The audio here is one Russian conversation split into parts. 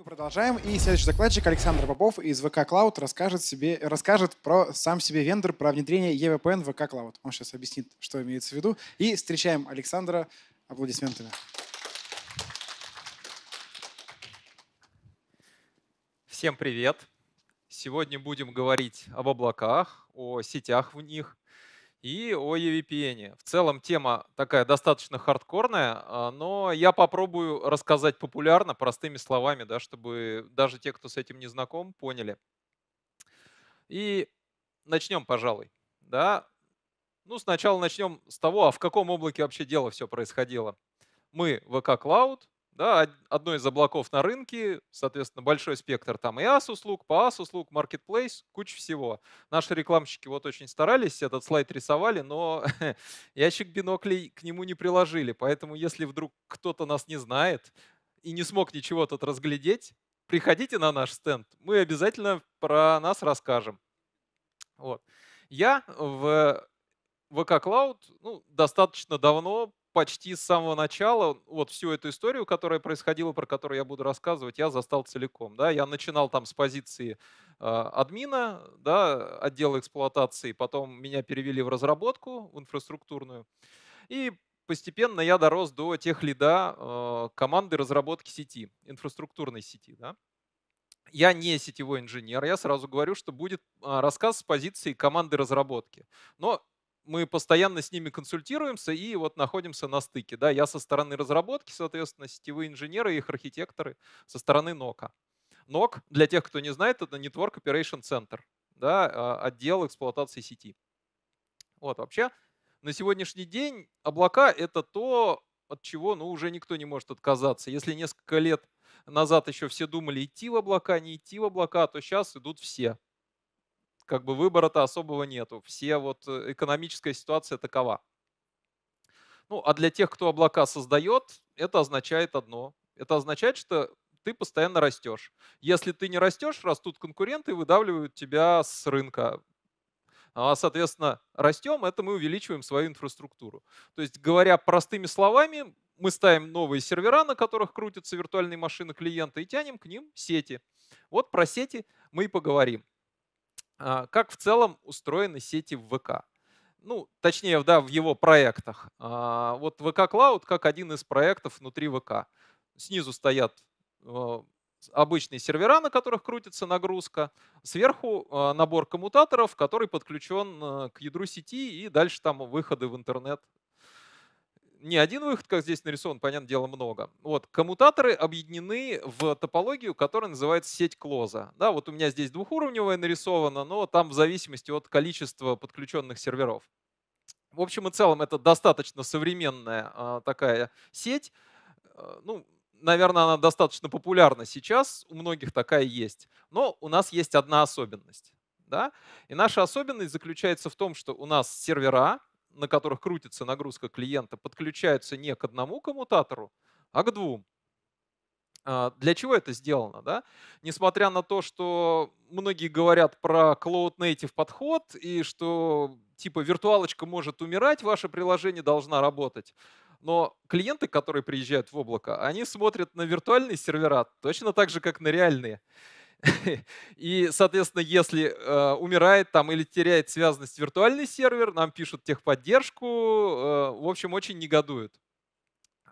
Мы продолжаем. И следующий докладчик Александр Попов из VK Cloud расскажет, себе, расскажет про сам себе вендор, про внедрение EVPN в VK Cloud. Он сейчас объяснит, что имеется в виду. И встречаем Александра аплодисментами. Всем привет! Сегодня будем говорить об облаках, о сетях в них – и о EVPN. В целом тема такая достаточно хардкорная, а, но я попробую рассказать популярно, простыми словами, да, чтобы даже те, кто с этим не знаком, поняли. И начнем, пожалуй. Да? Ну, сначала начнем с того, а в каком облаке вообще дело все происходило. Мы ВК Cloud, да, одно из облаков на рынке, соответственно, большой спектр там и AS-услуг, по AS-услуг, Marketplace, куча всего. Наши рекламщики вот очень старались, этот слайд рисовали, но ящик биноклей к нему не приложили, поэтому если вдруг кто-то нас не знает и не смог ничего тут разглядеть, приходите на наш стенд, мы обязательно про нас расскажем. Вот. Я в э, ВК Cloud ну, достаточно давно, почти с самого начала, вот всю эту историю, которая происходила, про которую я буду рассказывать, я застал целиком. Да? Я начинал там с позиции э, админа, да, отдела эксплуатации, потом меня перевели в разработку, в инфраструктурную. И постепенно я дорос до тех лида э, команды разработки сети, инфраструктурной сети. Да? Я не сетевой инженер, я сразу говорю, что будет а, рассказ с позиции команды разработки. Но мы постоянно с ними консультируемся и вот находимся на стыке. Да, я со стороны разработки, соответственно, сетевые инженеры и их архитекторы со стороны НОКа. НОК, для тех, кто не знает, это Network Operation Center, да, а, отдел эксплуатации сети. Вот, вообще, на сегодняшний день облака — это то, от чего ну, уже никто не может отказаться. Если несколько лет назад еще все думали, идти в облака, не идти в облака, то сейчас идут все как бы выбора-то особого нету. Все вот э, экономическая ситуация такова. Ну, а для тех, кто облака создает, это означает одно. Это означает, что ты постоянно растешь. Если ты не растешь, растут конкуренты и выдавливают тебя с рынка. А, соответственно, растем, это мы увеличиваем свою инфраструктуру. То есть, говоря простыми словами, мы ставим новые сервера, на которых крутятся виртуальные машины клиента, и тянем к ним сети. Вот про сети мы и поговорим. А, как в целом устроены сети в ВК. Ну, точнее, да, в его проектах. А, вот ВК Cloud как один из проектов внутри ВК. Снизу стоят а, обычные сервера, на которых крутится нагрузка, сверху набор коммутаторов, который подключен к ядру сети и дальше там выходы в интернет не один выход, как здесь нарисован, понятное дело, много. Вот, коммутаторы объединены в топологию, которая называется сеть клоза. Да, вот у меня здесь двухуровневая нарисована, но там в зависимости от количества подключенных серверов. В общем и целом это достаточно современная а, такая сеть. Э, ну, наверное, она достаточно популярна сейчас, у многих такая есть. Но у нас есть одна особенность. Да? И наша особенность заключается в том, что у нас сервера, на которых крутится нагрузка клиента, подключаются не к одному коммутатору, а к двум. А, для чего это сделано? Да? Несмотря на то, что многие говорят про Cloud Native подход и что типа виртуалочка может умирать, ваше приложение должна работать. Но клиенты, которые приезжают в облако, они смотрят на виртуальные сервера точно так же, как на реальные. И, соответственно, если э, умирает там или теряет связанность виртуальный сервер, нам пишут техподдержку, э, в общем, очень негодуют.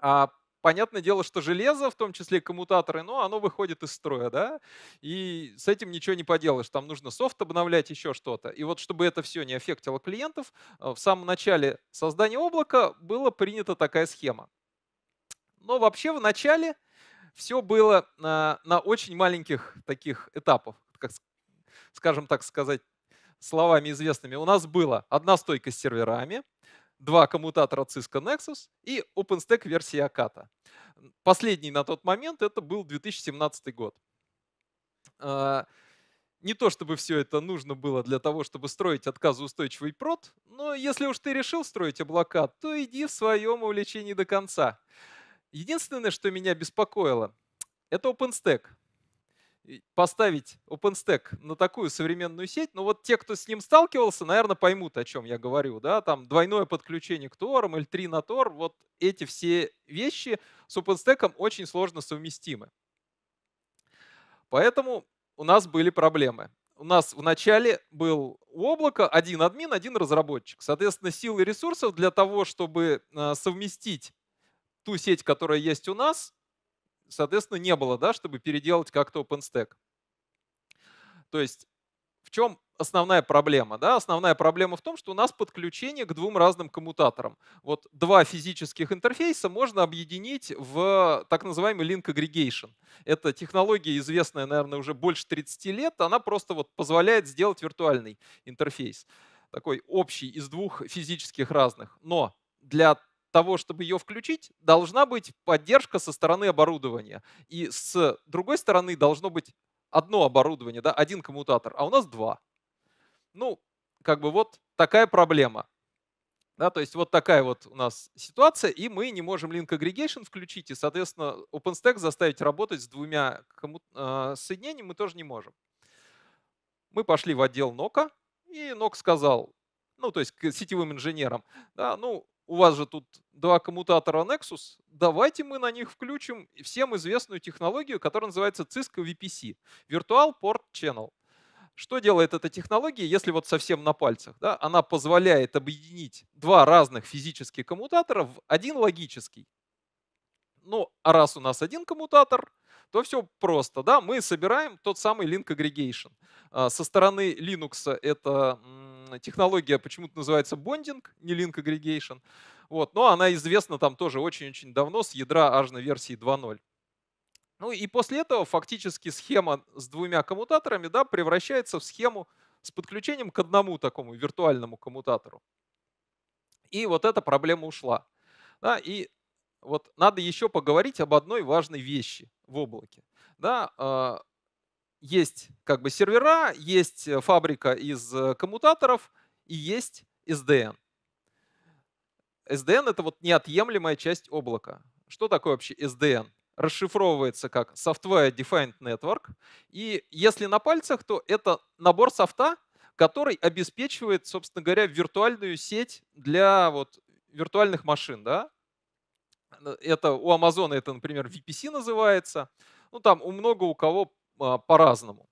А понятное дело, что железо, в том числе коммутаторы, ну, оно выходит из строя, да, и с этим ничего не поделаешь. Там нужно софт обновлять, еще что-то. И вот чтобы это все не аффектило клиентов, э, в самом начале создания облака была принята такая схема. Но вообще в начале все было на, на очень маленьких таких этапах, как, скажем так сказать, словами известными. У нас было одна стойка с серверами, два коммутатора Cisco Nexus и OpenStack версия Akata. Последний на тот момент это был 2017 год. А, не то чтобы все это нужно было для того, чтобы строить отказоустойчивый прод, но если уж ты решил строить облака, то иди в своем увлечении до конца. Единственное, что меня беспокоило, это OpenStack. Поставить OpenStack на такую современную сеть, ну вот те, кто с ним сталкивался, наверное, поймут, о чем я говорю, да, там двойное подключение к Торам, L3 на Тор, вот эти все вещи с OpenStack очень сложно совместимы. Поэтому у нас были проблемы. У нас вначале был у облака один админ, один разработчик. Соответственно, силы ресурсов для того, чтобы э, совместить ту сеть, которая есть у нас, соответственно, не было, да, чтобы переделать как-то OpenStack. То есть в чем основная проблема? Да? Основная проблема в том, что у нас подключение к двум разным коммутаторам. Вот два физических интерфейса можно объединить в так называемый link aggregation. Это технология, известная, наверное, уже больше 30 лет. Она просто вот позволяет сделать виртуальный интерфейс. Такой общий из двух физических разных. Но для того, чтобы ее включить, должна быть поддержка со стороны оборудования. И с другой стороны должно быть одно оборудование, да, один коммутатор, а у нас два. Ну, как бы вот такая проблема. Да, то есть вот такая вот у нас ситуация, и мы не можем link aggregation включить, и, соответственно, OpenStack заставить работать с двумя комму... э, а, соединениями мы тоже не можем. Мы пошли в отдел НОКа, и НОК сказал, ну, то есть к сетевым инженерам, да, ну, у вас же тут два коммутатора Nexus, давайте мы на них включим всем известную технологию, которая называется Cisco VPC, Virtual Port Channel. Что делает эта технология, если вот совсем на пальцах? Да? Она позволяет объединить два разных физических коммутатора в один логический. Ну, а раз у нас один коммутатор, то все просто. Да? Мы собираем тот самый link aggregation. А, со стороны Linux это технология почему-то называется бондинг, не link aggregation. Вот, но она известна там тоже очень-очень давно, с ядра аж на версии 2.0. Ну и после этого фактически схема с двумя коммутаторами да, превращается в схему с подключением к одному такому виртуальному коммутатору. И вот эта проблема ушла. Да, и вот надо еще поговорить об одной важной вещи в облаке. Да, а, есть как бы сервера, есть э, фабрика из э, коммутаторов и есть SDN. SDN — это вот неотъемлемая часть облака. Что такое вообще SDN? Расшифровывается как Software Defined Network. И если на пальцах, то это набор софта, который обеспечивает, собственно говоря, виртуальную сеть для вот виртуальных машин. Да? Э, это у Amazon это, например, VPC называется. Ну, там у много у кого а, по-разному.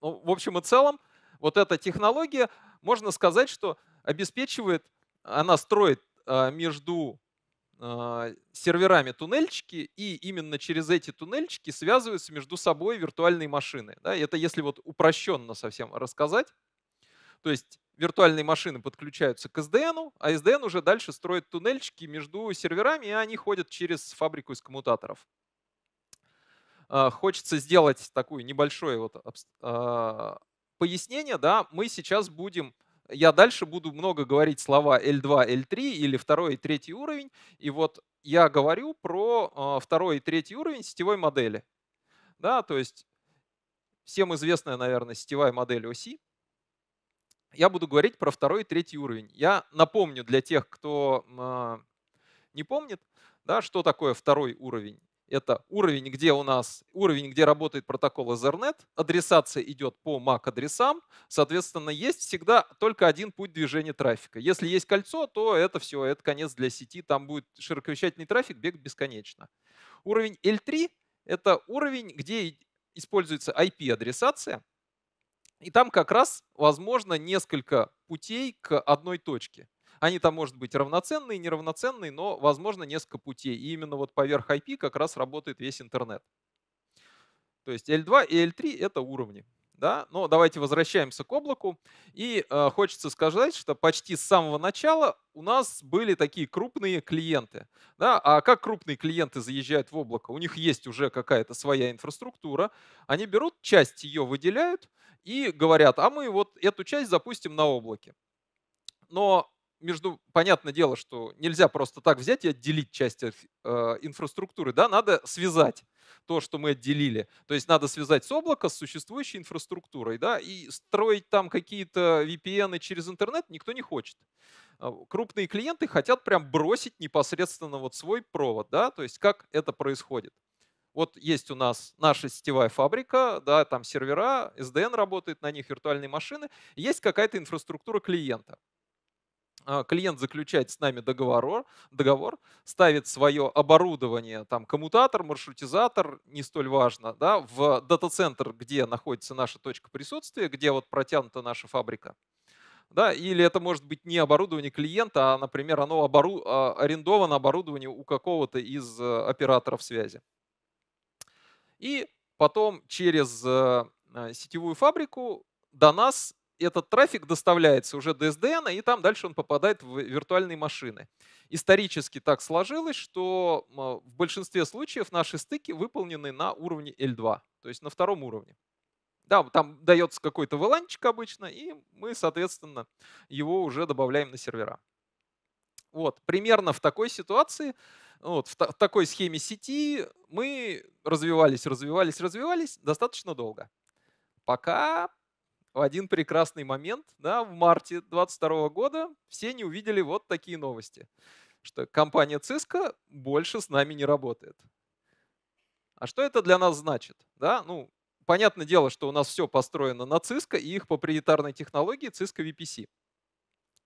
Ну, в общем и целом, вот эта технология, можно сказать, что обеспечивает, она строит а, между а, серверами туннельчики, и именно через эти туннельчики связываются между собой виртуальные машины. Да, это если вот упрощенно совсем рассказать. То есть виртуальные машины подключаются к SDN, а SDN уже дальше строит туннельчики между серверами, и они ходят через фабрику из коммутаторов. А, хочется сделать такую небольшое вот а, пояснение, да, мы сейчас будем я дальше буду много говорить слова L2, L3 или второй и третий уровень. И вот я говорю про а, второй и третий уровень сетевой модели. Да, то есть всем известная, наверное, сетевая модель оси. Я буду говорить про второй и третий уровень. Я напомню для тех, кто не помнит, да, что такое второй уровень. Это уровень, где у нас уровень, где работает протокол Ethernet, адресация идет по MAC-адресам, соответственно, есть всегда только один путь движения трафика. Если есть кольцо, то это все, это конец для сети, там будет широковещательный трафик бегать бесконечно. Уровень L3 — это уровень, где используется IP-адресация, и там как раз возможно несколько путей к одной точке. Они там, может быть, равноценные, неравноценные, но, возможно, несколько путей. И именно вот поверх IP как раз работает весь интернет. То есть L2 и L3 — это уровни. Да? Но давайте возвращаемся к облаку. И э, хочется сказать, что почти с самого начала у нас были такие крупные клиенты. Да? А как крупные клиенты заезжают в облако? У них есть уже какая-то своя инфраструктура. Они берут часть ее, выделяют и говорят, а мы вот эту часть запустим на облаке. Но между, понятное дело, что нельзя просто так взять и отделить часть э, инфраструктуры, да, надо связать то, что мы отделили. То есть надо связать с облако с существующей инфраструктурой, да, и строить там какие-то VPN через интернет никто не хочет. А, крупные клиенты хотят прям бросить непосредственно вот свой провод, да, то есть как это происходит. Вот есть у нас наша сетевая фабрика, да, там сервера, SDN работает на них, виртуальные машины, есть какая-то инфраструктура клиента. А, клиент заключает с нами договор, договор ставит свое оборудование, там, коммутатор, маршрутизатор, не столь важно, да, в дата-центр, где находится наша точка присутствия, где вот протянута наша фабрика. Да, или это может быть не оборудование клиента, а, например, оно обору... А, арендовано оборудование у какого-то из э, операторов связи. И потом через э, э, сетевую фабрику до нас этот трафик доставляется уже до SDN, и там дальше он попадает в виртуальные машины. Исторически так сложилось, что в большинстве случаев наши стыки выполнены на уровне L2, то есть на втором уровне. Да, там дается какой-то выланчик обычно, и мы, соответственно, его уже добавляем на сервера. Вот, примерно в такой ситуации, вот, в, та в такой схеме сети мы развивались, развивались, развивались достаточно долго. Пока в один прекрасный момент, да, в марте 2022 года все не увидели вот такие новости, что компания Cisco больше с нами не работает. А что это для нас значит? Да, ну, понятное дело, что у нас все построено на Cisco и их проприетарной технологии Cisco VPC.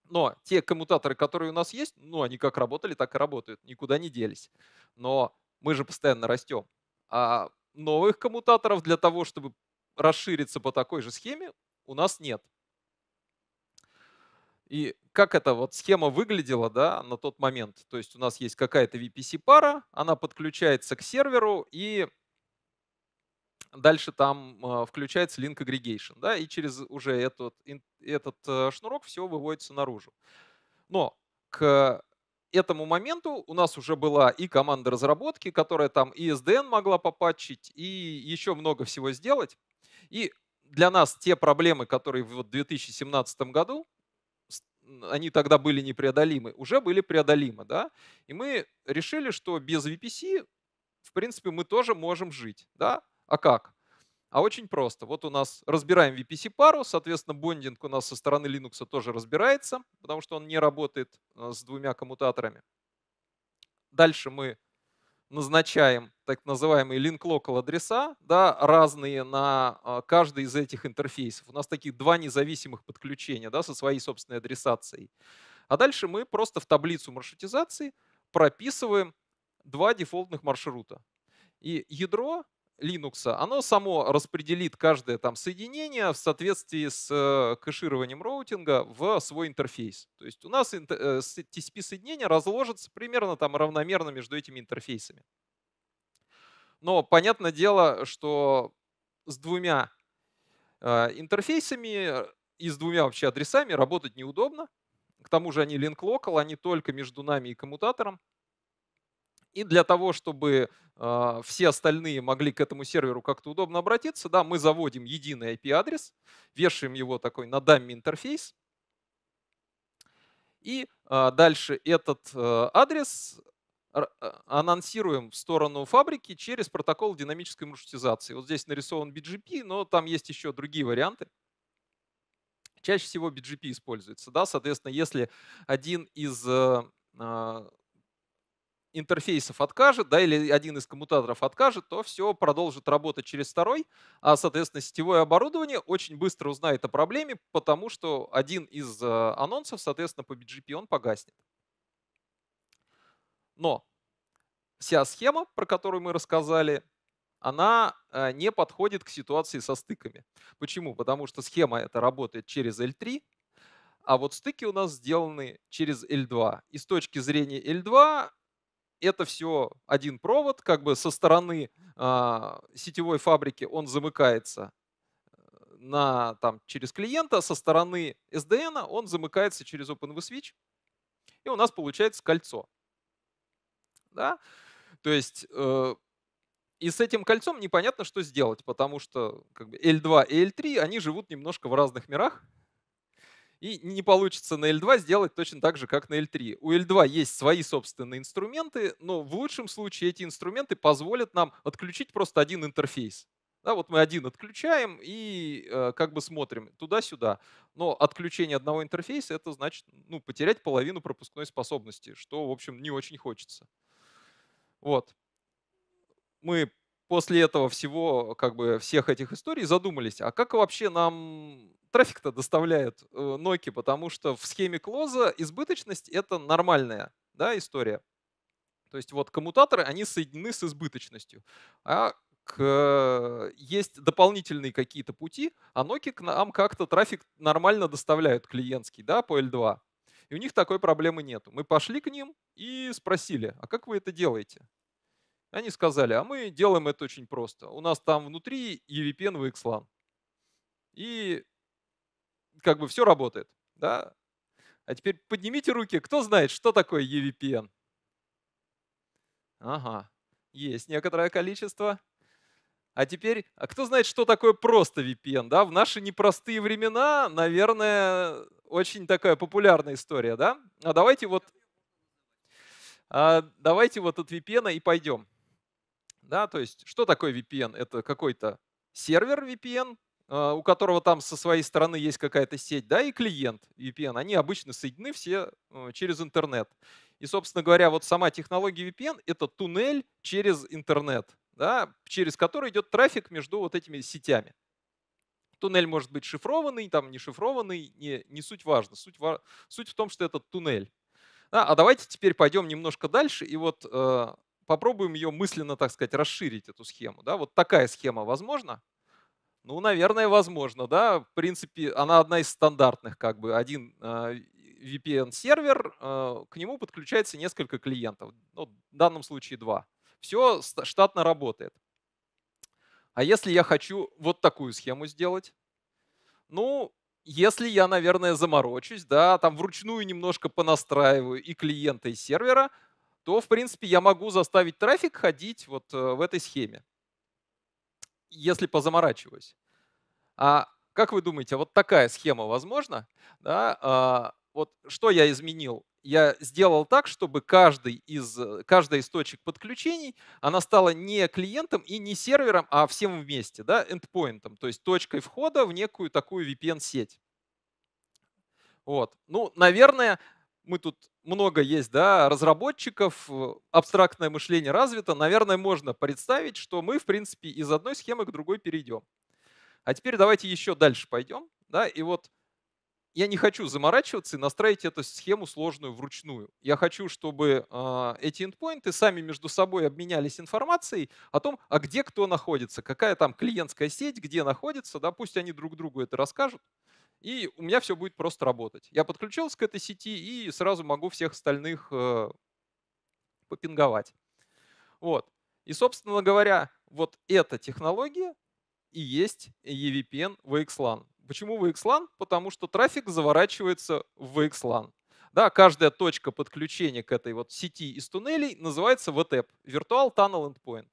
Но те коммутаторы, которые у нас есть, ну, они как работали, так и работают, никуда не делись. Но мы же постоянно растем. А новых коммутаторов для того, чтобы расшириться по такой же схеме, у нас нет. И как эта вот схема выглядела да, на тот момент? То есть у нас есть какая-то VPC-пара, она подключается к серверу, и дальше там а, включается link aggregation, да, и через уже этот, этот э, шнурок все выводится наружу. Но к этому моменту у нас уже была и команда разработки, которая там и SDN могла попатчить, и еще много всего сделать. И для нас те проблемы, которые в 2017 году, они тогда были непреодолимы, уже были преодолимы, да, и мы решили, что без VPC, в принципе, мы тоже можем жить, да, а как? А очень просто. Вот у нас разбираем VPC-пару, соответственно, бондинг у нас со стороны Linux тоже разбирается, потому что он не работает э, с двумя коммутаторами. Дальше мы назначаем так называемые link-local адреса, да, разные на а, каждый из этих интерфейсов. У нас таких два независимых подключения да, со своей собственной адресацией. А дальше мы просто в таблицу маршрутизации прописываем два дефолтных маршрута. И ядро Linux, оно само распределит каждое там соединение в соответствии с э, кэшированием роутинга в свой интерфейс. То есть у нас TCP-соединение э, разложится примерно там равномерно между этими интерфейсами. Но понятное дело, что с двумя э, интерфейсами и с двумя вообще адресами работать неудобно. К тому же они link local, они только между нами и коммутатором. И для того, чтобы э, все остальные могли к этому серверу как-то удобно обратиться, да, мы заводим единый IP-адрес, вешаем его такой на дамми интерфейс. И э, дальше этот э, адрес Э, анонсируем в сторону фабрики через протокол динамической маршрутизации. Вот здесь нарисован BGP, но там есть еще другие варианты. Чаще всего BGP используется. Да? Соответственно, если один из э, а, интерфейсов откажет, да, или один из коммутаторов откажет, то все продолжит работать через второй, а, соответственно, сетевое оборудование очень быстро узнает о проблеме, потому что один из э, анонсов, соответственно, по BGP он погаснет. Но вся схема, про которую мы рассказали, она э, не подходит к ситуации со стыками. Почему? Потому что схема эта работает через L3, а вот стыки у нас сделаны через L2. И с точки зрения L2 это все один провод, как бы со стороны э, сетевой фабрики он замыкается э, на, там, через клиента, а со стороны SDN он замыкается через OpenVSwitch, и у нас получается кольцо. Да? То есть э, и с этим кольцом непонятно, что сделать, потому что как бы, L2 и L3, они живут немножко в разных мирах, и не получится на L2 сделать точно так же, как на L3. У L2 есть свои собственные инструменты, но в лучшем случае эти инструменты позволят нам отключить просто один интерфейс. Да, вот мы один отключаем и э, как бы смотрим туда-сюда. Но отключение одного интерфейса — это значит ну, потерять половину пропускной способности, что, в общем, не очень хочется. Вот. Мы после этого всего, как бы всех этих историй задумались, а как вообще нам трафик-то доставляет Ноки, э, потому что в схеме клоза избыточность — это нормальная да, история. То есть вот коммутаторы, они соединены с избыточностью. А к, э, есть дополнительные какие-то пути, а Ноки к нам как-то трафик нормально доставляют клиентский, да, по L2. И у них такой проблемы нету. Мы пошли к ним и спросили, а как вы это делаете? Они сказали, а мы делаем это очень просто. У нас там внутри EVPN в XLAN. И как бы все работает. Да? А теперь поднимите руки, кто знает, что такое EVPN? Ага, есть некоторое количество. А теперь, а кто знает, что такое просто VPN, да? В наши непростые времена, наверное, очень такая популярная история, да? А давайте вот, а давайте вот от VPN и пойдем. Да, то есть, что такое VPN? Это какой-то сервер VPN, а, у которого там со своей стороны есть какая-то сеть, да, и клиент VPN. Они обычно соединены все а, через интернет. И, собственно говоря, вот сама технология VPN — это туннель через интернет — да, через который идет трафик между вот этими сетями. Туннель может быть шифрованный, там не шифрованный, не, не суть важно. Суть, суть в том, что это туннель. Да, а давайте теперь пойдем немножко дальше и вот э, попробуем ее мысленно, так сказать, расширить, эту схему. Да? Вот такая схема возможна? Ну, наверное, возможно, да. В принципе, она одна из стандартных, как бы. Один э, VPN-сервер, э, к нему подключается несколько клиентов. Ну, в данном случае два. Все штатно работает. А если я хочу вот такую схему сделать? Ну, если я, наверное, заморочусь, да, там вручную немножко понастраиваю и клиента, и сервера, то, в принципе, я могу заставить трафик ходить вот э, в этой схеме, если позаморачиваюсь. А как вы думаете, а вот такая схема возможна? Да, а, вот что я изменил? я сделал так, чтобы каждый из, э, каждая из точек подключений, она стала не клиентом и не сервером, а всем вместе, да, эндпоинтом, то есть точкой входа в некую такую VPN-сеть. Вот. Ну, наверное, мы тут много есть, да, разработчиков, э, абстрактное мышление развито, наверное, можно представить, что мы, в принципе, из одной схемы к другой перейдем. А теперь давайте еще дальше пойдем, да, и вот я не хочу заморачиваться и настраивать эту схему сложную вручную. Я хочу, чтобы э, эти endpoints сами между собой обменялись информацией о том, а где кто находится, какая там клиентская сеть, где находится, да, пусть они друг другу это расскажут, и у меня все будет просто работать. Я подключился к этой сети и сразу могу всех остальных э, попинговать. Вот. И, собственно говоря, вот эта технология и есть EVPN VXLAN. Почему в VXLAN? Потому что трафик заворачивается в VXLAN. Да, каждая точка подключения к этой вот сети из туннелей называется VTEP Virtual Tunnel Endpoint.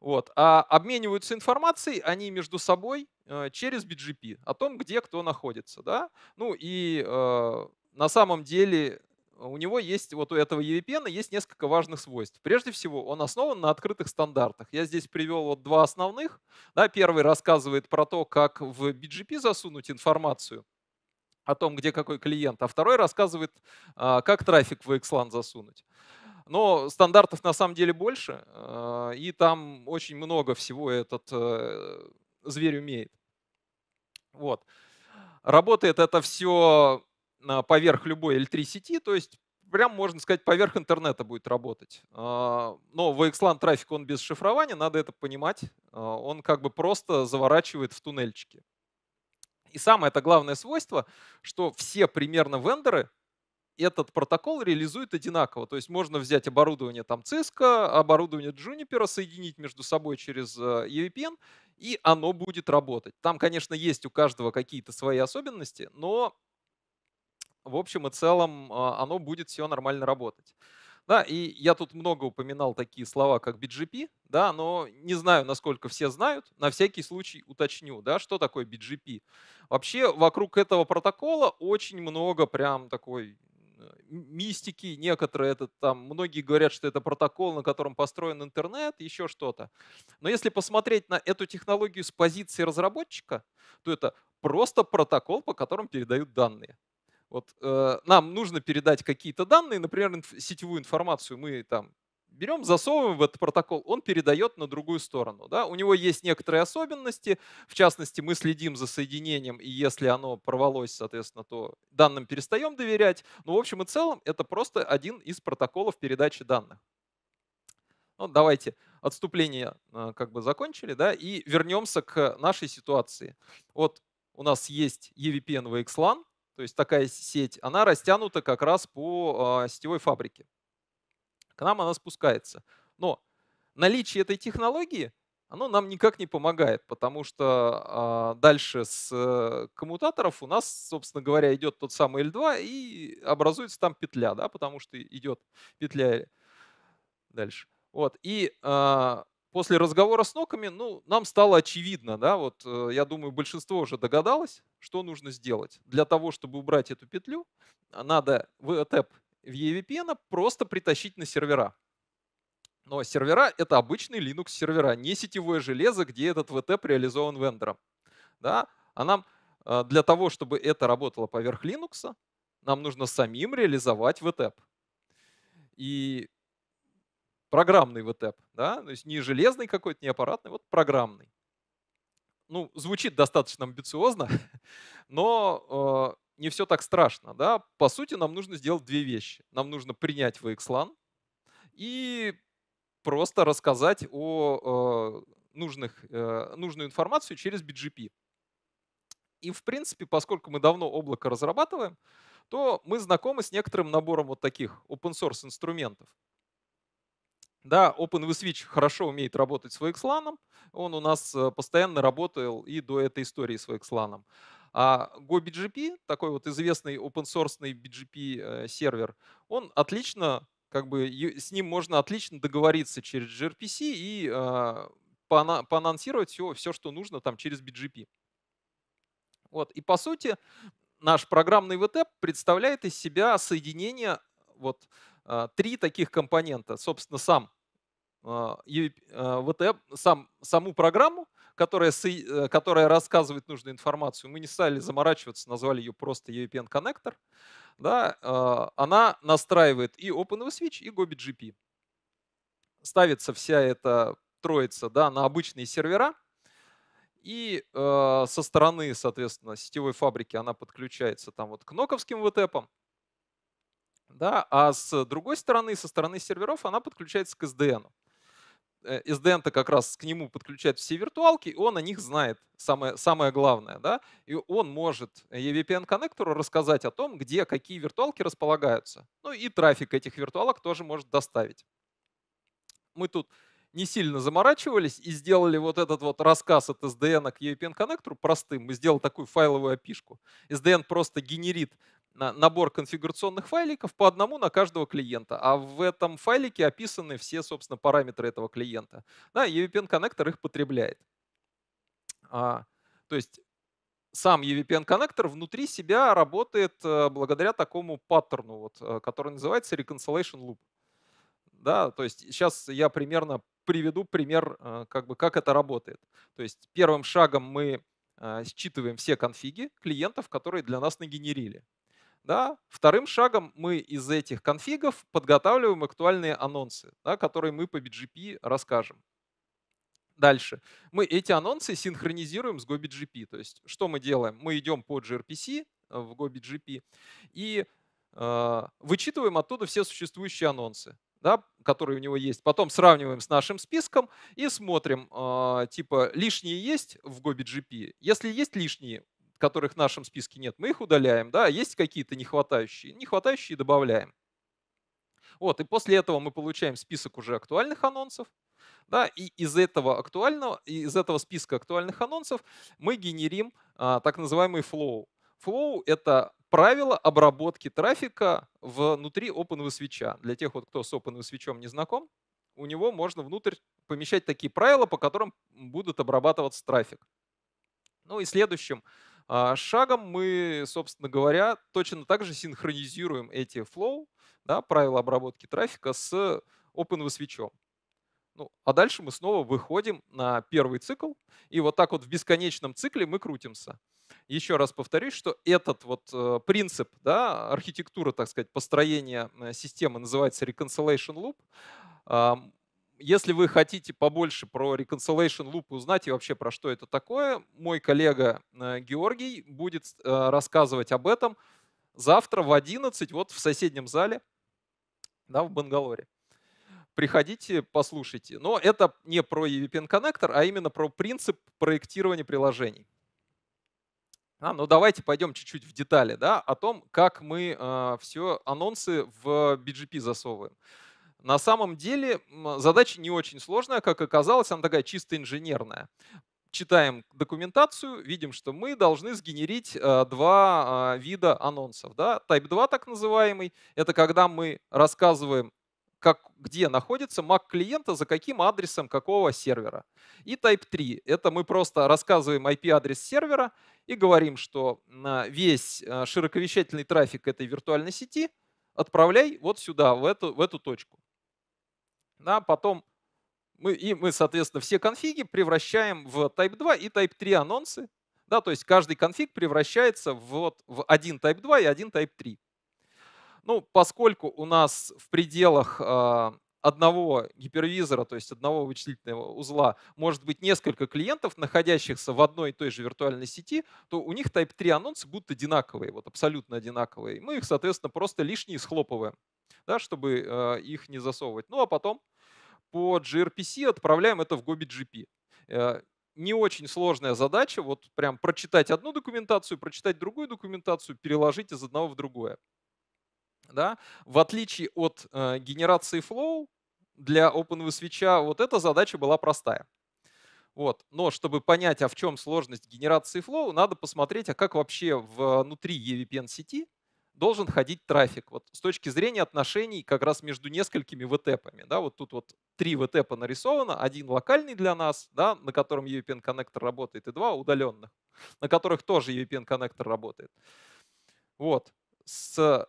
Вот. А обмениваются информацией они между собой э, через BGP о том, где кто находится. Да? Ну и э, на самом деле у него есть, вот у этого EVPN есть несколько важных свойств. Прежде всего, он основан на открытых стандартах. Я здесь привел вот два основных. Да, первый рассказывает про то, как в BGP засунуть информацию о том, где какой клиент, а второй рассказывает, а, как трафик в XLAN засунуть. Но стандартов на самом деле больше, а, и там очень много всего этот э, зверь умеет. Вот. Работает это все поверх любой L3 сети, то есть прям, можно сказать, поверх интернета будет работать. А, но VXLAN трафик, он без шифрования, надо это понимать. А, он как бы просто заворачивает в туннельчики. И самое это главное свойство, что все примерно вендоры этот протокол реализуют одинаково. То есть можно взять оборудование там Cisco, оборудование Juniper, соединить между собой через EVPN, а, и оно будет работать. Там, конечно, есть у каждого какие-то свои особенности, но в общем и целом а, оно будет все нормально работать. Да, и я тут много упоминал такие слова, как BGP, да, но не знаю, насколько все знают, на всякий случай уточню, да, что такое BGP. Вообще вокруг этого протокола очень много прям такой э, мистики, некоторые это там, многие говорят, что это протокол, на котором построен интернет, еще что-то. Но если посмотреть на эту технологию с позиции разработчика, то это просто протокол, по которому передают данные. Вот э, нам нужно передать какие-то данные, например, инф сетевую информацию мы там берем, засовываем в этот протокол, он передает на другую сторону. Да? У него есть некоторые особенности, в частности, мы следим за соединением, и если оно порвалось, соответственно, то данным перестаем доверять. Но ну, в общем и целом это просто один из протоколов передачи данных. Ну, давайте отступление э, как бы закончили, да, и вернемся к нашей ситуации. Вот у нас есть EVPN VXLAN, то есть такая сеть, она растянута как раз по э, сетевой фабрике. К нам она спускается. Но наличие этой технологии, оно нам никак не помогает, потому что э, дальше с э, коммутаторов у нас, собственно говоря, идет тот самый L2 и образуется там петля, да, потому что идет петля дальше. Вот. И э, после разговора с Ноками, ну, нам стало очевидно, да, вот э, я думаю, большинство уже догадалось, что нужно сделать. Для того, чтобы убрать эту петлю, надо VTAP в э, EVPN просто притащить на сервера. Но сервера — это обычный Linux сервера, не сетевое железо, где этот VTEP реализован вендором. Да? А нам э, для того, чтобы это работало поверх Linux, нам нужно самим реализовать VTEP. И программный ВТЭП, да, то есть не железный какой-то, не аппаратный, вот программный. Ну, звучит достаточно амбициозно, но э, не все так страшно, да. По сути, нам нужно сделать две вещи. Нам нужно принять VXLAN и просто рассказать о э, нужных, э, нужную информацию через BGP. И, в принципе, поскольку мы давно облако разрабатываем, то мы знакомы с некоторым набором вот таких open-source инструментов. Да, OpenVSwitch хорошо умеет работать с VXLAN. Он у нас э, постоянно работал и до этой истории с VXLAN. А GoBGP, такой вот известный open-source BGP э, сервер, он отлично, как бы с ним можно отлично договориться через gRPC и э, поанонсировать все, все, что нужно там через BGP. Вот. И по сути наш программный VTEP представляет из себя соединение вот а, три таких компонента. Собственно, сам а, а, ВТЭ, сам, саму программу, которая, э, которая рассказывает нужную информацию. Мы не стали заморачиваться, назвали ее просто EVPN коннектор Да, а, она настраивает и switch, и GoBGP. Ставится вся эта троица да, на обычные сервера. И со стороны, соответственно, сетевой фабрики она подключается там вот к ноковским ВТЭПам. Да, а с другой стороны, со стороны серверов она подключается к SDN. -у sdn э, как раз к нему подключает все виртуалки, и он о них знает, самое, самое главное. Да? И он может EVPN-коннектору рассказать о том, где какие виртуалки располагаются. Ну и трафик этих виртуалок тоже может доставить. Мы тут не сильно заморачивались и сделали вот этот вот рассказ от SDN к EVPN коннектору простым. Мы сделали такую файловую опишку. SDN просто генерит набор конфигурационных файликов по одному на каждого клиента. А в этом файлике описаны все, собственно, параметры этого клиента. Да, EVPN коннектор их потребляет. А, то есть сам EVPN коннектор внутри себя работает э, благодаря такому паттерну, вот, э, который называется reconciliation loop. Да, то есть сейчас я примерно приведу пример, э, как, бы, как это работает. То есть первым шагом мы э, считываем все конфиги клиентов, которые для нас нагенерили. Да? Вторым шагом мы из этих конфигов подготавливаем актуальные анонсы, да, которые мы по BGP расскажем. Дальше. Мы эти анонсы синхронизируем с GoBGP. То есть что мы делаем? Мы идем по gRPC э, в GoBGP и э, вычитываем оттуда все существующие анонсы да, которые у него есть. Потом сравниваем с нашим списком и смотрим, э, типа, лишние есть в GoBGP? Если есть лишние, которых в нашем списке нет, мы их удаляем, да, а есть какие-то нехватающие, нехватающие добавляем. Вот, и после этого мы получаем список уже актуальных анонсов, да, и из этого актуального, из этого списка актуальных анонсов мы генерим а, так называемый flow. Flow — это правило обработки трафика внутри OpenVSwitch. Для тех, вот, кто с OpenVSwitch не знаком, у него можно внутрь помещать такие правила, по которым будут обрабатываться трафик. Ну и следующим а, шагом мы, собственно говоря, точно так же синхронизируем эти flow, да, правила обработки трафика с OpenVSwitch. Ну, а дальше мы снова выходим на первый цикл, и вот так вот в бесконечном цикле мы крутимся еще раз повторюсь, что этот вот э, принцип, да, архитектура, так сказать, построения э, системы называется reconciliation loop. Если вы хотите побольше про reconciliation loop узнать и вообще про что это такое, мой коллега э, Георгий будет рассказывать об этом завтра в 11 вот в соседнем зале да, в Бангалоре. Приходите, послушайте. Но это не про EVPN Connector, а именно про принцип проектирования приложений. А, ну давайте пойдем чуть-чуть в детали да, о том, как мы э, а, все анонсы в BGP засовываем. На самом деле задача не очень сложная, как оказалось, она такая чисто инженерная. Читаем документацию, видим, что мы должны сгенерить э, два э, вида анонсов. Да? Type 2 так называемый — это когда мы рассказываем как, где находится MAC клиента, за каким адресом какого сервера. И Type 3 — это мы просто рассказываем IP-адрес сервера и говорим, что весь э, широковещательный трафик этой виртуальной сети отправляй вот сюда, в эту, в эту точку. Да, потом мы, и мы, соответственно, все конфиги превращаем в Type 2 и Type 3 анонсы. Да, то есть каждый конфиг превращается вот в один Type 2 и один Type 3. Ну, поскольку у нас в пределах а, одного гипервизора, то есть одного вычислительного узла, может быть несколько клиентов, находящихся в одной и той же виртуальной сети, то у них Type-3 анонсы будут одинаковые, вот абсолютно одинаковые. Мы их, соответственно, просто лишние схлопываем, да, чтобы э, их не засовывать. Ну а потом по gRPC отправляем это в GoBGP. Э, не очень сложная задача, вот прям прочитать одну документацию, прочитать другую документацию, переложить из одного в другое да, в отличие от э, генерации flow, для OpenVSwitch вот эта задача была простая. Вот. Но чтобы понять, а в чем сложность генерации flow, надо посмотреть, а как вообще внутри EVPN сети должен ходить трафик. Вот с точки зрения отношений как раз между несколькими втэпами. Да, вот тут вот три втэпа нарисовано. Один локальный для нас, да, на котором EVPN коннектор работает, и два удаленных, на которых тоже EVPN коннектор работает. Вот. С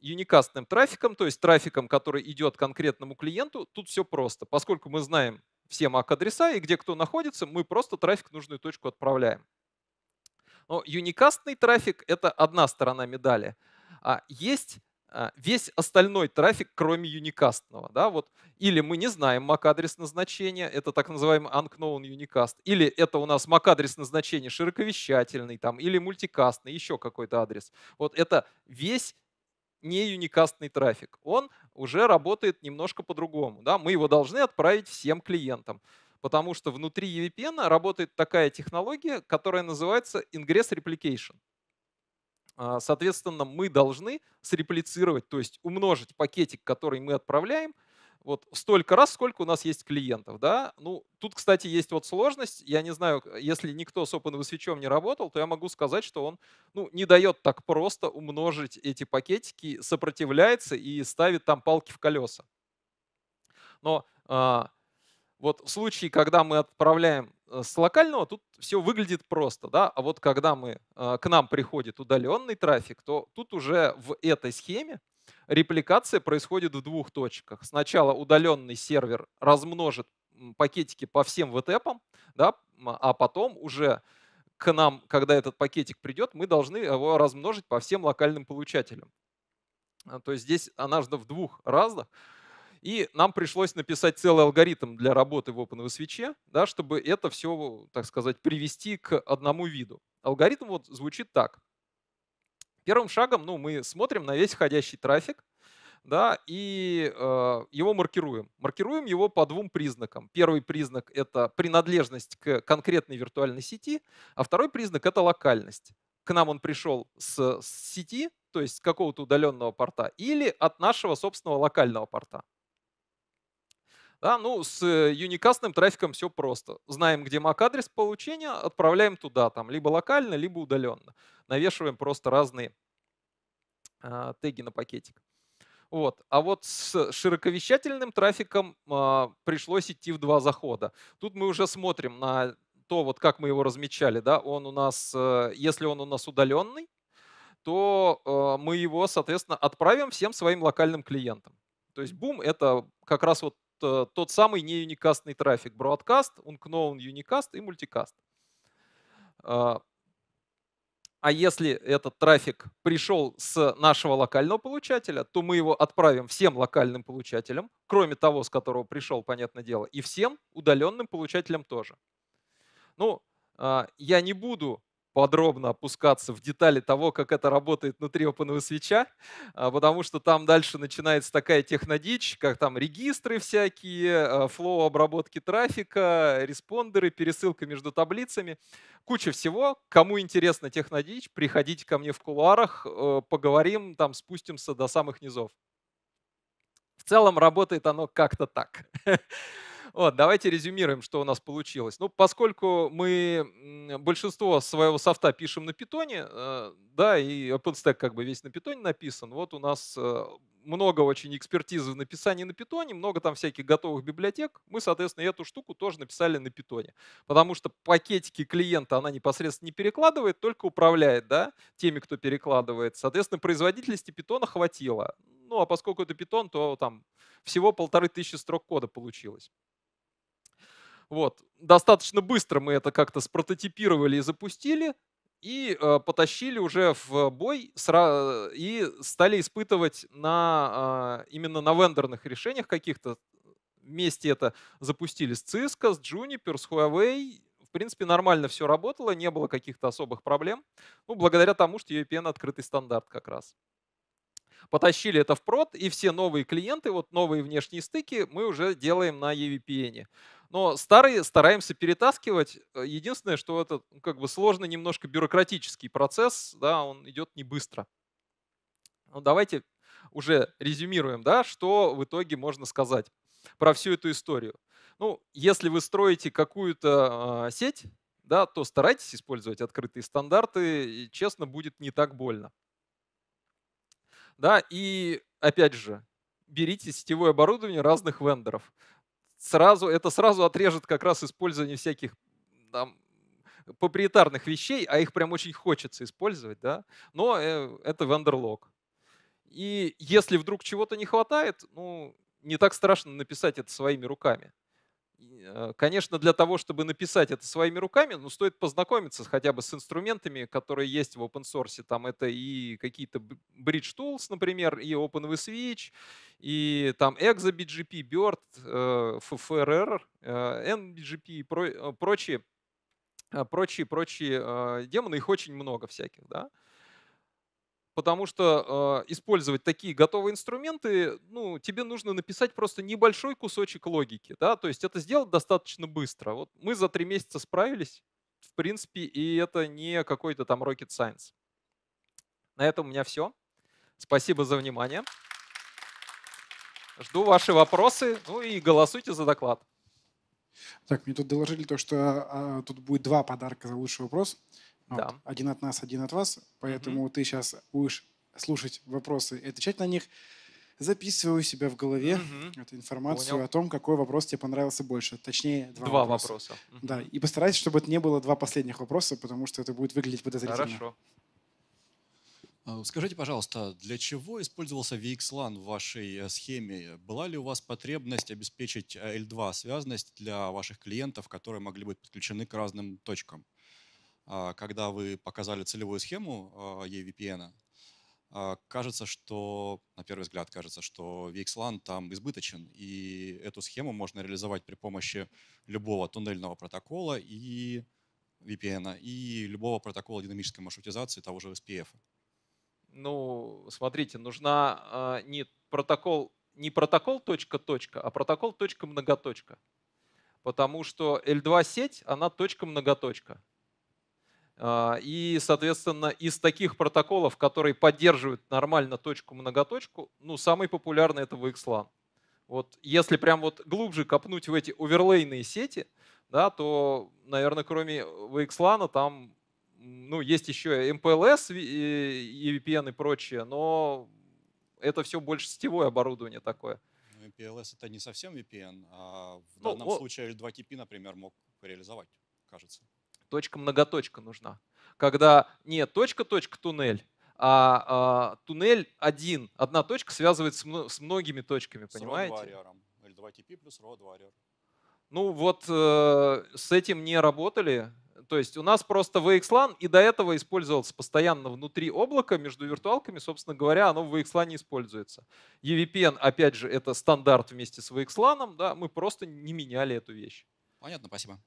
юникастным трафиком, то есть трафиком, который идет конкретному клиенту, тут все просто. Поскольку мы знаем все MAC-адреса и где кто находится, мы просто трафик в нужную точку отправляем. Но юникастный трафик — это одна сторона медали. А есть а, весь остальной трафик, кроме юникастного. Да? Вот. Или мы не знаем MAC-адрес назначения, это так называемый unknown unicast, или это у нас MAC-адрес назначения широковещательный, там, или мультикастный, еще какой-то адрес. Вот это весь не юникастный трафик. Он уже работает немножко по-другому. Да? Мы его должны отправить всем клиентам. Потому что внутри EVPN работает такая технология, которая называется Ingress Replication. А, соответственно, мы должны среплицировать, то есть умножить пакетик, который мы отправляем – вот столько раз, сколько у нас есть клиентов, да. Ну, тут, кстати, есть вот сложность. Я не знаю, если никто с OpenV свечом не работал, то я могу сказать, что он ну, не дает так просто умножить эти пакетики, сопротивляется и ставит там палки в колеса. Но а, вот в случае, когда мы отправляем э, с локального, тут все выглядит просто, да, а вот когда мы, а, к нам приходит удаленный трафик, то тут уже в этой схеме репликация происходит в двух точках. Сначала удаленный сервер размножит пакетики по всем ВТЭПам, да, а потом уже к нам, когда этот пакетик придет, мы должны его размножить по всем локальным получателям. А, то есть здесь она же в двух разных. И нам пришлось написать целый алгоритм для работы в OpenVSwitch, да, чтобы это все, так сказать, привести к одному виду. Алгоритм вот звучит так. Первым шагом ну, мы смотрим на весь входящий трафик, да, и э, его маркируем. Маркируем его по двум признакам. Первый признак — это принадлежность к конкретной виртуальной сети, а второй признак — это локальность. К нам он пришел с, с сети, то есть с какого-то удаленного порта, или от нашего собственного локального порта. Да, ну, с э, юникастным трафиком все просто. Знаем, где MAC-адрес получения, отправляем туда, там, либо локально, либо удаленно. Навешиваем просто разные э, теги на пакетик. Вот. А вот с широковещательным трафиком э, пришлось идти в два захода. Тут мы уже смотрим на то, вот как мы его размечали. Да? Он у нас, э, если он у нас удаленный, то э, мы его, соответственно, отправим всем своим локальным клиентам. То есть бум — это как раз вот Э, тот самый не юникастный трафик. Broadcast, unknown unicast и multicast. А, а если этот трафик пришел с нашего локального получателя, то мы его отправим всем локальным получателям, кроме того, с которого пришел, понятное дело, и всем удаленным получателям тоже. Ну, а, я не буду подробно опускаться в детали того, как это работает внутри свеча, а, потому что там дальше начинается такая технодичь, как там регистры всякие, а, флоу обработки трафика, респондеры, пересылка между таблицами, куча всего. Кому интересно технодичь, приходите ко мне в кулуарах, э, поговорим, там спустимся до самых низов. В целом работает оно как-то так. Вот, давайте резюмируем, что у нас получилось. Ну, поскольку мы большинство своего софта пишем на питоне, э, да, и OpenStack как бы весь на питоне написан, вот у нас э, много очень экспертизы в написании на питоне, много там всяких готовых библиотек. Мы, соответственно, эту штуку тоже написали на питоне, потому что пакетики клиента она непосредственно не перекладывает, только управляет да, теми, кто перекладывает. Соответственно, производительности питона хватило. Ну, а поскольку это питон, то там всего полторы тысячи строк кода получилось. Вот. Достаточно быстро мы это как-то спрототипировали и запустили, и э, потащили уже в бой сра- э, и стали испытывать на, э, именно на вендорных решениях каких-то. Вместе это запустили с Cisco, с Juniper, с Huawei. В принципе, нормально все работало, не было каких-то особых проблем. Ну, благодаря тому, что UEPN открытый стандарт как раз потащили это в прод, и все новые клиенты, вот новые внешние стыки мы уже делаем на EVPN. Но старые стараемся перетаскивать. Э, единственное, что это ну, как бы сложный немножко бюрократический процесс, да, он идет не быстро. Ну, давайте уже резюмируем, да, что в итоге можно сказать про всю эту историю. Ну, если вы строите какую-то э, сеть, да, то старайтесь использовать открытые стандарты, и, честно, будет не так больно. Да, и опять же, берите сетевое оборудование разных вендоров сразу, это сразу отрежет как раз использование всяких там, проприетарных вещей, а их прям очень хочется использовать, да, но э, это вендерлог. И если вдруг чего-то не хватает, ну, не так страшно написать это своими руками. Э, конечно, для того, чтобы написать это своими руками, ну, стоит познакомиться хотя бы с инструментами, которые есть в open source. Там это и какие-то Bridge Tools, например, и OpenVSwitch, и там ExoBGP, Bird, э, FFRR, э, NBGP и прочие, прочие, прочие демоны. Их очень много всяких, да потому что э, использовать такие готовые инструменты, ну, тебе нужно написать просто небольшой кусочек логики, да, то есть это сделать достаточно быстро. Вот мы за три месяца справились, в принципе, и это не какой-то там rocket science. На этом у меня все. Спасибо за внимание. Жду ваши вопросы, ну и голосуйте за доклад. Так, мне тут доложили то, что а, тут будет два подарка за лучший вопрос. Вот. Один от нас, один от вас. Поэтому угу. ты сейчас будешь слушать вопросы и отвечать на них. Записываю у себя в голове угу. эту информацию Понял. о том, какой вопрос тебе понравился больше. Точнее, два, два вопроса. вопроса. Угу. Да, и постарайся, чтобы это не было два последних вопроса, потому что это будет выглядеть подозрительно. Хорошо. А, скажите, пожалуйста, для чего использовался VXLAN в вашей э, схеме? Была ли у вас потребность обеспечить э, L2 связность для ваших клиентов, которые могли быть подключены к разным точкам? А, когда вы показали целевую схему а, EVPN, а, кажется, что, на первый взгляд, кажется, что VXLAN там избыточен, и эту схему можно реализовать при помощи любого туннельного протокола и VPN, и любого протокола динамической маршрутизации того же SPF. Ну, смотрите, нужна не протокол не протокол точка-точка, а протокол точка-многоточка. Потому что L2 сеть, она точка-многоточка. А, и, соответственно, из таких протоколов, которые поддерживают нормально точку-многоточку, ну, самый популярный это VXLAN. Вот если прям вот глубже копнуть в эти оверлейные сети, да, то, наверное, кроме VXLAN там ну, есть еще MPLS и VPN и прочее, но это все больше сетевое оборудование такое. MPLS ну, это не совсем VPN, а в ну, данном о... случае L2TP, например, мог реализовать, кажется точка-многоточка нужна. Когда не точка-точка-туннель, а, а туннель один, одна точка связывает с, мно, с многими точками, с понимаете? L2TP плюс Ну вот э, с этим не работали. То есть у нас просто VXLAN и до этого использовался постоянно внутри облака между виртуалками. Собственно говоря, оно в VXLAN не используется. EVPN, опять же, это стандарт вместе с VXLAN. Да, мы просто не меняли эту вещь. Понятно, спасибо.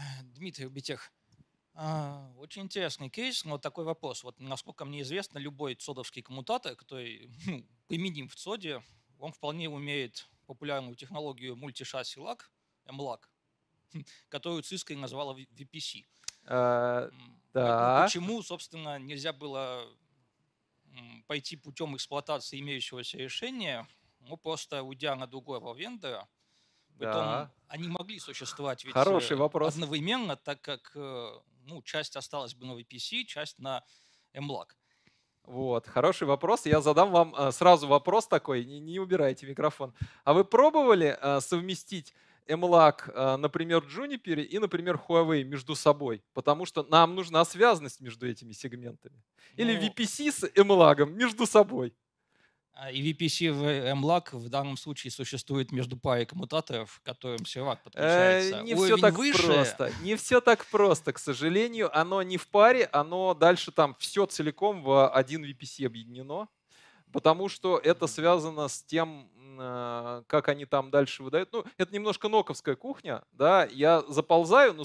Э, Дмитрий Убитех, а, очень интересный кейс, но такой вопрос. Вот насколько мне известно, любой цодовский коммутатор, который ну, применим в цоде, он вполне умеет популярную технологию мультишасси лак, MLAC, которую Cisco назвала VPC. А, да. Почему, собственно, нельзя было пойти путем эксплуатации имеющегося решения, ну, просто уйдя на другого вендора – да. они могли существовать ведь Хороший э, вопрос. одновременно, так как э, ну, часть осталась бы на VPC, часть на MLAG. Вот, хороший вопрос. Я задам вам э, сразу вопрос такой, не, не убирайте микрофон. А вы пробовали совместить MLAG, например, Juniper и, например, Huawei между собой? Потому что нам нужна связность между этими сегментами. Или ну... VPC с MLAG между собой. А, и VPC в э, MLAG в данном случае существует между парой коммутаторов, к которым сервак э, подключается. Э, не все так выше. просто. Не все так просто, к сожалению. Оно не в паре, оно дальше там все целиком в один VPC объединено. Потому что это связано с тем, э, как они там дальше выдают. Ну, это немножко ноковская кухня, да, я заползаю, но,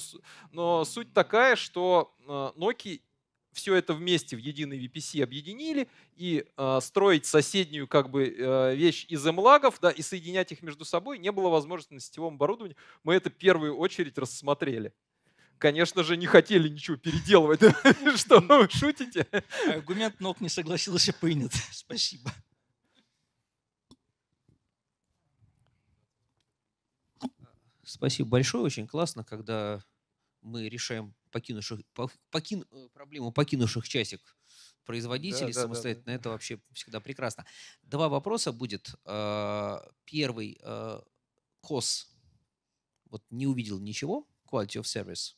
но суть такая, что ноки все это вместе в единый VPC объединили и э, строить соседнюю как бы э, вещь из эмлагов да, и соединять их между собой не было возможности на сетевом оборудовании. Мы это в первую очередь рассмотрели. Конечно же, не хотели ничего переделывать. Что вы шутите? Аргумент ног не согласился принят. Спасибо. Спасибо большое, очень классно, когда мы решаем покинувших, покин, э, проблему покинувших часик производителей да, самостоятельно. Да, да. Это вообще всегда прекрасно. Два вопроса будет. А, первый. Э, КОС. Вот не увидел ничего. Quality of Service.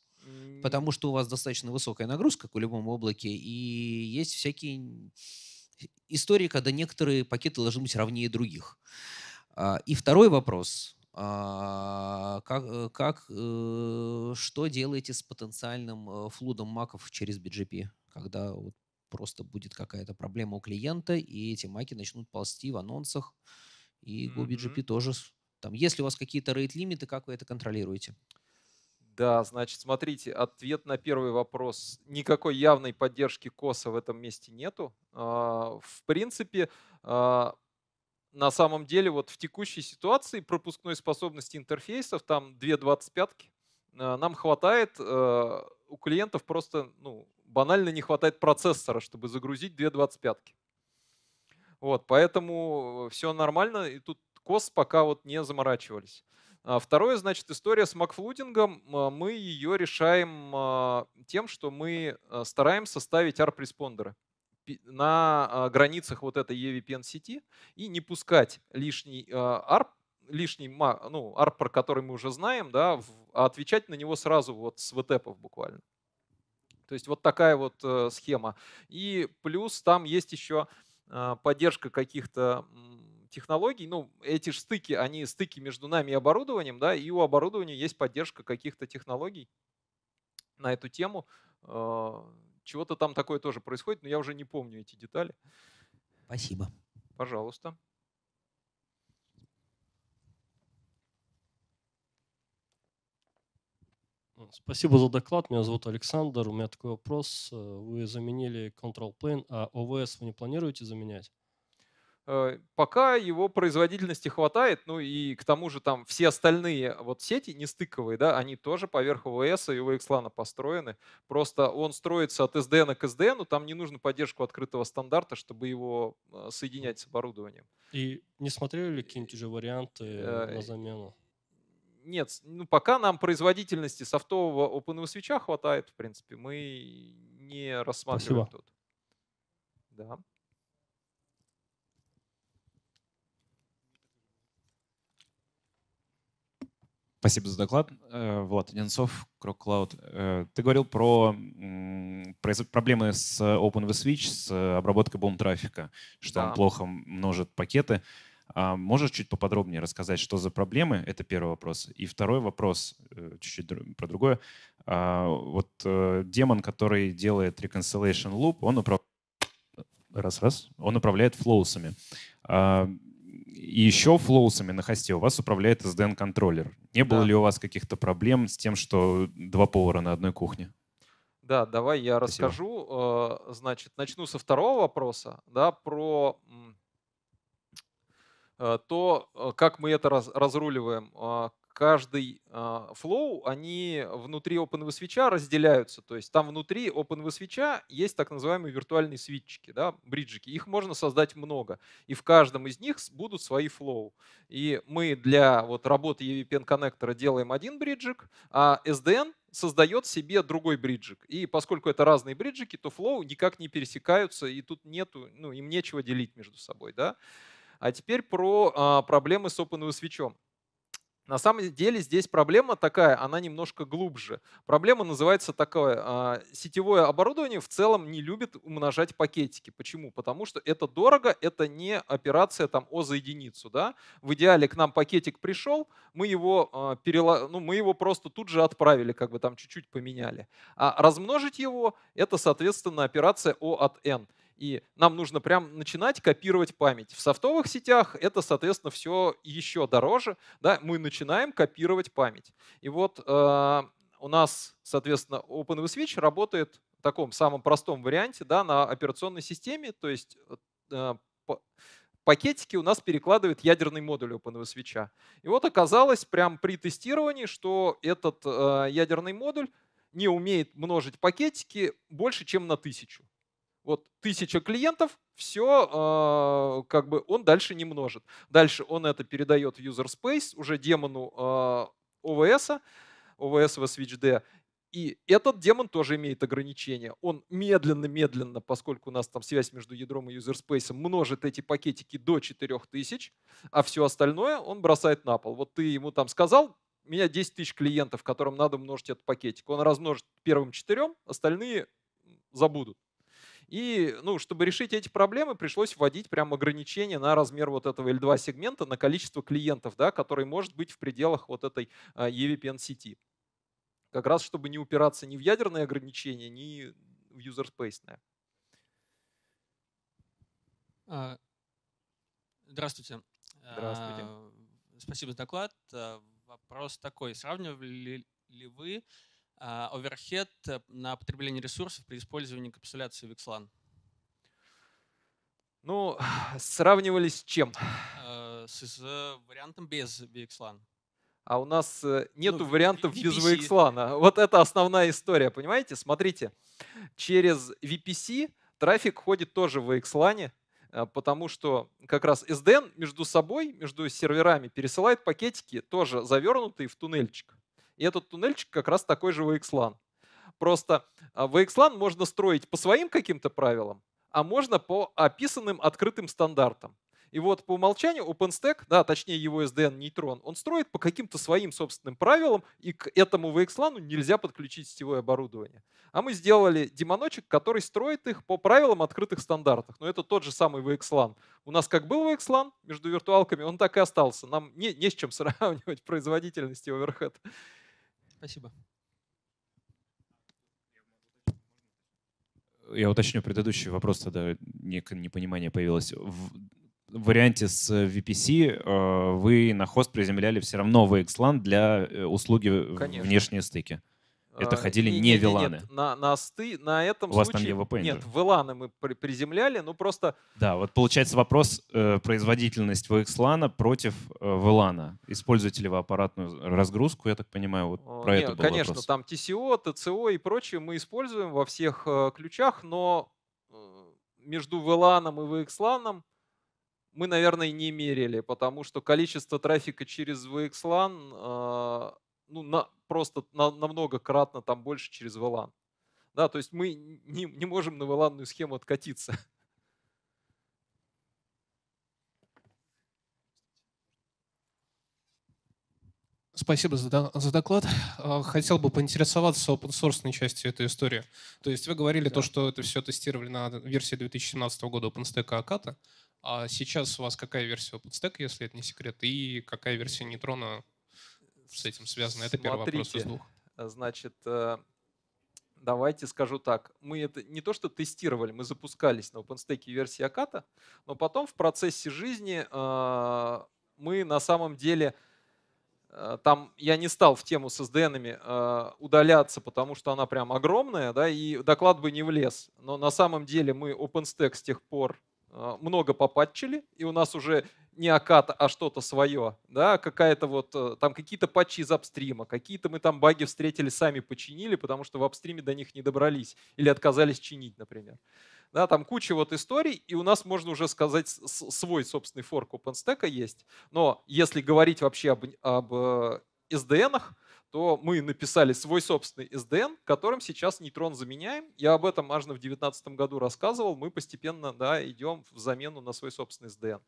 Потому что у вас достаточно высокая нагрузка, как у любом облаке, и есть всякие истории, когда некоторые пакеты должны быть равнее других. А, и второй вопрос. А, как, э, как, э, что делаете с потенциальным э, флудом маков через BGP, когда вот просто будет какая-то проблема у клиента, и эти маки начнут ползти в анонсах, и GoBGP mm-hmm. тоже. Там, если у вас какие-то рейт-лимиты, как вы это контролируете? Да, значит, смотрите, ответ на первый вопрос. Никакой явной поддержки КОСа в этом месте нету. А, в принципе, а, на самом деле вот в текущей ситуации пропускной способности интерфейсов, там 2 25 э, нам хватает, э, у клиентов просто ну, банально не хватает процессора, чтобы загрузить 2 25 Вот, поэтому э, все нормально, и тут КОС пока вот не заморачивались. А второе, значит, история с макфлудингом. Мы ее решаем тем, что мы стараемся ставить ARP-респондеры на а, границах вот этой EVPN сети и не пускать лишний ARP, а, лишний ну, ARP, который мы уже знаем, да, а отвечать на него сразу вот с втепов буквально. То есть вот такая вот э, схема. И плюс там есть еще поддержка каких-то технологий, ну, эти же стыки, они стыки между нами и оборудованием, да, и у оборудования есть поддержка каких-то технологий на эту тему. Чего-то там такое тоже происходит, но я уже не помню эти детали. Спасибо. Пожалуйста. Спасибо за доклад. Меня зовут Александр. У меня такой вопрос. Э, вы заменили Control Plane, а OVS вы не планируете заменять? Э, пока его производительности хватает, ну и к тому же там все остальные э, вот сети не стыковые, да, они тоже поверх ОВС и OVX построены. Просто он строится от SDN к SDN, там не нужно поддержку открытого стандарта, чтобы его э, соединять с оборудованием. И не смотрели ли какие-нибудь уже варианты на замену? Нет, ну пока нам производительности софтового OpenVSwitch хватает, в принципе, мы не рассматриваем Спасибо. тут. Да. Спасибо за доклад. Э, Влад Одинцов, Крок Клауд. Э, ты говорил про проблемы с OpenVSwitch, с обработкой бомб трафика, что да. он плохо множит пакеты. А можешь чуть поподробнее рассказать, что за проблемы? Это первый вопрос. И второй вопрос, э, чуть-чуть про другое. А, вот демон, который делает reconciliation loop, он управляет раз-раз, он управляет флоусами. А, и еще флоусами на хосте у вас управляет SDN-контроллер. Не было да. ли у вас каких-то проблем с тем, что два повара на одной кухне? Да, давай я Спасибо. расскажу. Э, значит, начну со второго вопроса, да, про э, то, э, как мы это разруливаем каждый а, флоу, они внутри OpenVSwitch разделяются. То есть там внутри OpenVSwitch есть так называемые виртуальные свитчики, да, бриджики. Их можно создать много. И в каждом из них будут свои флоу. И мы для вот работы EVPN коннектора делаем один бриджик, а SDN создает себе другой бриджик. И поскольку это разные бриджики, то флоу никак не пересекаются, и тут нету, ну, им нечего делить между собой. Да? А теперь про а, проблемы с OpenVSwitch. На самом деле здесь проблема такая, она немножко глубже. Проблема называется такая. Сетевое оборудование в целом не любит умножать пакетики. Почему? Потому что это дорого, это не операция там О за единицу. Да? В идеале к нам пакетик пришел, мы его, а, перело... ну, мы его просто тут же отправили, как бы там чуть-чуть поменяли. А размножить его — это, соответственно, операция О от N. И нам нужно прям начинать копировать память. В софтовых сетях это, соответственно, все еще дороже. Да? Мы начинаем копировать память. И вот э, у нас, соответственно, OpenVSwitch работает в таком самом простом варианте да, на операционной системе. То есть э, пакетики у нас перекладывает ядерный модуль OpenVSwitch. И вот оказалось прям при тестировании, что этот э, ядерный модуль не умеет множить пакетики больше, чем на тысячу. Вот тысяча клиентов, все, э, а, как бы он дальше не множит. Дальше он это передает в user space, уже демону э, OVS, OVS в SVHD, и этот демон тоже имеет ограничения. Он медленно-медленно, поскольку у нас там связь между ядром и User Space множит эти пакетики до 4000, а все остальное он бросает на пол. Вот ты ему там сказал, у меня 10 тысяч клиентов, которым надо множить этот пакетик. Он размножит первым четырем, остальные забудут. И, ну, чтобы решить эти проблемы, пришлось вводить прям ограничения на размер вот этого L2 сегмента, на количество клиентов, да, который может быть в пределах вот этой а, EVPN сети. Как раз, чтобы не упираться ни в ядерные ограничения, ни в юзерспейсное. А, здравствуйте. Здравствуйте. А, спасибо за доклад. Вопрос такой. Сравнивали ли вы а, оверхед э, на потребление ресурсов при использовании капсуляции VXLAN? Ну, сравнивали с чем? Э, с, с вариантом без VXLAN. А у нас э, нету ну, вариантов VPC. без VXLAN. Вот это основная история, понимаете? Смотрите, через VPC трафик ходит тоже в VXLAN, потому что как раз SDN между собой, между серверами пересылает пакетики, тоже завернутые в туннельчик. И этот туннельчик как раз такой же VXLAN. Просто VXLAN а, можно строить по своим каким-то правилам, а можно по описанным открытым стандартам. И вот по умолчанию OpenStack, да, точнее его SDN Neutron, он строит по каким-то своим собственным правилам, и к этому VXLAN нельзя подключить сетевое оборудование. А мы сделали демоночек, который строит их по правилам открытых стандартов. Но это тот же самый VXLAN. У нас как был VXLAN между виртуалками, он так и остался. Нам не, не с чем сравнивать производительность и оверхед. Спасибо. Я уточню предыдущий вопрос, тогда некое непонимание появилось. В варианте с VPC э, вы на хост приземляли все равно VXLAN для э, услуги Конечно. внешние стыки. Это а, ходили не, не Виланы. Нет, на, на асты, на этом У вас случае... там Нет, Виланы мы при, приземляли, ну просто... Да, вот получается вопрос э, производительность VXLAN против э, Вилана. Используете ли вы аппаратную разгрузку, я так понимаю, вот э, про нет, это был конечно, вопрос. там TCO, TCO и прочее мы используем во всех э, ключах, но э, между VLAN и VXLAN мы, наверное, не мерили, потому что количество трафика через VXLAN э, ну, на, просто на, намного кратно там больше через VLAN. Да, то есть мы не, не можем на VLAN схему откатиться. Спасибо за, за доклад. А, хотел бы поинтересоваться open source частью этой истории. То есть вы говорили да. то, что это все тестировали на версии 2017 года OpenStack Аката. А сейчас у вас какая версия OpenStack, если это не секрет, и какая версия Нейтрона с этим связано? Это Смотрите, первый вопрос из двух. Значит, э, давайте скажу так. Мы это не то что тестировали, мы запускались на OpenStack версии Аката, но потом в процессе жизни э, мы на самом деле э, там я не стал в тему с SDN удаляться, потому что она прям огромная, да, и доклад бы не влез. Но на самом деле мы OpenStack с тех пор а, много попатчили, и у нас уже не Аката, а что-то свое, да, какая-то вот, э, там какие-то патчи из апстрима, какие-то мы там баги встретили, сами починили, потому что в апстриме до них не добрались или отказались чинить, например. Да, там куча вот историй, и у нас можно уже сказать свой собственный форк OpenStack есть, но если говорить вообще об, об э, SDN-ах, то мы написали свой собственный SDN, которым сейчас нейтрон заменяем. Я об этом аж в 2019 году рассказывал. Мы постепенно да, идем в замену на свой собственный SDN.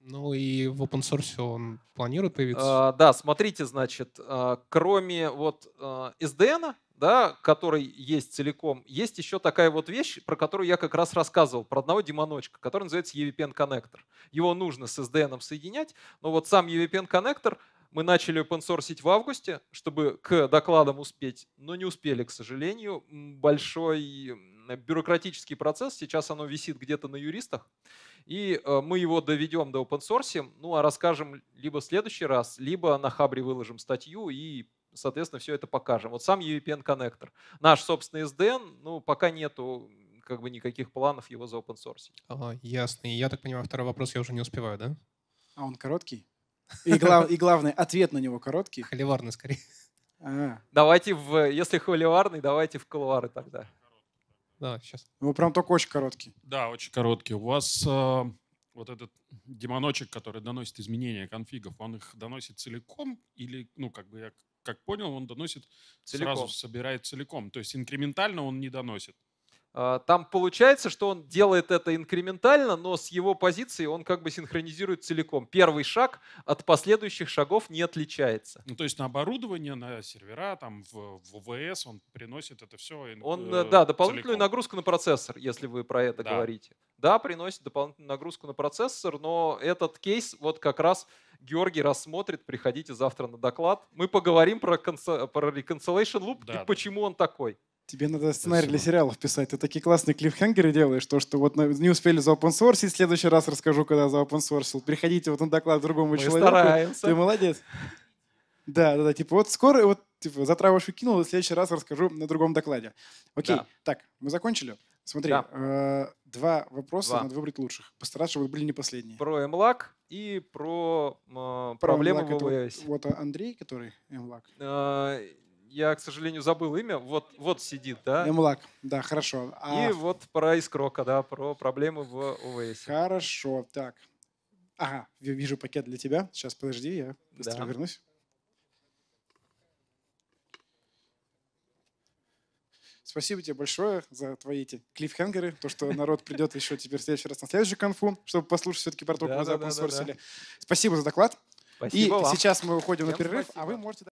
Ну и в open source он планирует появиться? А, да, смотрите, значит, а, кроме вот а, SDN, да, который есть целиком, есть еще такая вот вещь, про которую я как раз рассказывал, про одного демоночка, который называется EVPN коннектор. Его нужно с SDN соединять, но вот сам EVPN коннектор — мы начали open source в августе, чтобы к докладам успеть, но не успели, к сожалению. Большой бюрократический процесс, сейчас оно висит где-то на юристах, и э, мы его доведем до open source, ну а расскажем либо в следующий раз, либо на хабре выложим статью и соответственно, все это покажем. Вот сам UEPN коннектор. Наш собственный SDN, ну, пока нету как бы никаких планов его за open source. А, ясно. И я так понимаю, второй вопрос я уже не успеваю, да? А он короткий? И, глав, и главное, ответ на него короткий. Холиварный скорее. А. Давайте в, если холиварный, давайте в кулуары тогда. Да, сейчас. Вы ну, прям только очень короткий. Да, очень короткий. У вас э, вот этот демоночек, который доносит изменения конфигов, он их доносит целиком или, ну, как бы я как понял, он доносит целиком. сразу собирает целиком. То есть инкрементально он не доносит. А, там получается, что он делает это инкрементально, но с его позиции он как бы синхронизирует целиком. Первый шаг от последующих шагов не отличается. Ну, то есть на оборудование, на сервера, там в, ВВС он приносит это все. Он, э, э, да, дополнительную целиком. нагрузку на процессор, если вы про это да. говорите. Да, приносит дополнительную нагрузку на процессор, но этот кейс вот как раз Георгий рассмотрит. Приходите завтра на доклад. Мы поговорим про, конс... про reconciliation loop да, и почему он такой. Тебе надо сценарий Спасибо. для сериалов писать. Ты такие классные клиффхенгеры делаешь, то, что вот не успели за open source, и в следующий раз расскажу, когда за open source. Приходите вот на доклад другому Мы человеку. Стараемся. Ты молодец. Да, да, да, типа вот скоро, вот типа, завтра вашу кинул, в следующий раз расскажу на другом докладе. Окей, да. так, мы закончили. Смотри, да. э, два вопроса два. надо выбрать лучших. Постараться, чтобы были не последние. Про MLAG а и про, э, про проблемы MLAG а в ОБС. Вот Андрей, который MLAG. А э, я, к сожалению, забыл имя. Вот, вот сидит, да? Эмлак, да, хорошо. А... И вот про Искрока, да, про проблемы в ОВС. Хорошо, так. Ага, вижу пакет для тебя. Сейчас, подожди, я быстро да. вернусь. Спасибо тебе большое за твои эти клиффхенгеры, то, что народ придет еще теперь в следующий раз на следующий конфу, чтобы послушать все-таки про то, как мы запусорсили. Спасибо за доклад. Спасибо И вам. сейчас мы уходим Всем на перерыв, спасибо. а вы можете...